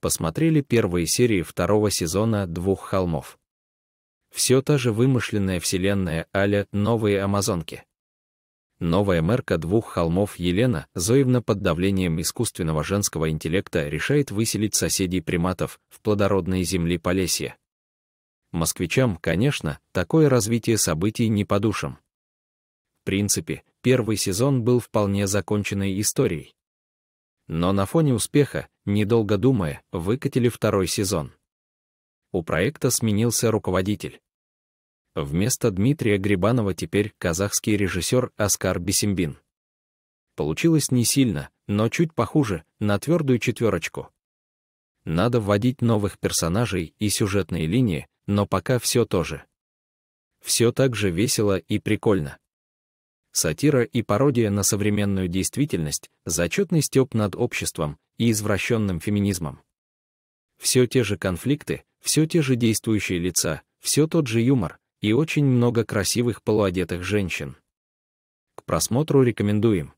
посмотрели первые серии второго сезона «Двух холмов». Все та же вымышленная вселенная Аля «Новые амазонки». Новая мэрка двух холмов Елена Зоевна под давлением искусственного женского интеллекта решает выселить соседей приматов в плодородные земли Полесья. Москвичам, конечно, такое развитие событий не по душам. В принципе, первый сезон был вполне законченной историей. Но на фоне успеха недолго думая, выкатили второй сезон. У проекта сменился руководитель. Вместо Дмитрия Грибанова теперь казахский режиссер Оскар Бесимбин. Получилось не сильно, но чуть похуже, на твердую четверочку. Надо вводить новых персонажей и сюжетные линии, но пока все то же. Все так же весело и прикольно. Сатира и пародия на современную действительность, зачетный стёб над обществом, и извращенным феминизмом. Все те же конфликты, все те же действующие лица, все тот же юмор и очень много красивых полуодетых женщин. К просмотру рекомендуем.